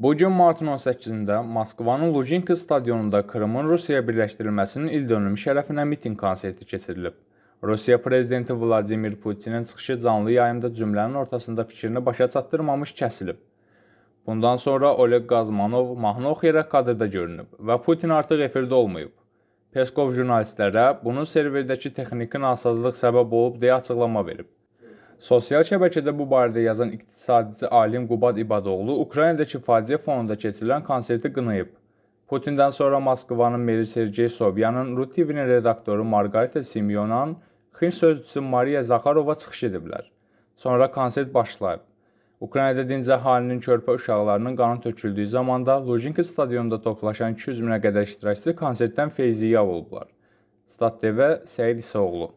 Bu gün martın 18-də Moskvanın Lujinki stadionunda Krımın Rusiyaya birləşdirilməsinin il dönümü şərəfinə mitinq konserti keçirilib. Rusiya prezidenti Vladimir Putinin çıxışı canlı yayımda cümlənin ortasında fikrini başa çatdırmamış kəsilib. Bundan sonra Oleg Qazmanov mahnıq yerə kadrda görünüb və Putin artıq efirdə olmayıb. Peskov jurnalistlərə bunun serverdəki texniki nasazlıq səbəb olub deyə açıqlama verib. Sosial şəbəkədə bu barədə yazan iqtisadçı alim Qubad İbadoğlu Ukraynadakı faciə fonunda keçirilən konserti qınayıb. Putindən sonra Moskvanın meri Sergey Sobyanın, Ru TV-nin redaktoru Margarita Simyonan, Xinç sözçüsü Mariya Zakharova çıxış ediblər. Sonra konsert başlayıb. Ukraynada dinc əhalinin körpə uşaqlarının qanı töküldüyü zamanda Lujinki stadionunda toplaşan 200 minə qədər iştirakçı konsertdən feyziyyab olublar. Stat TV Səid İsoğlu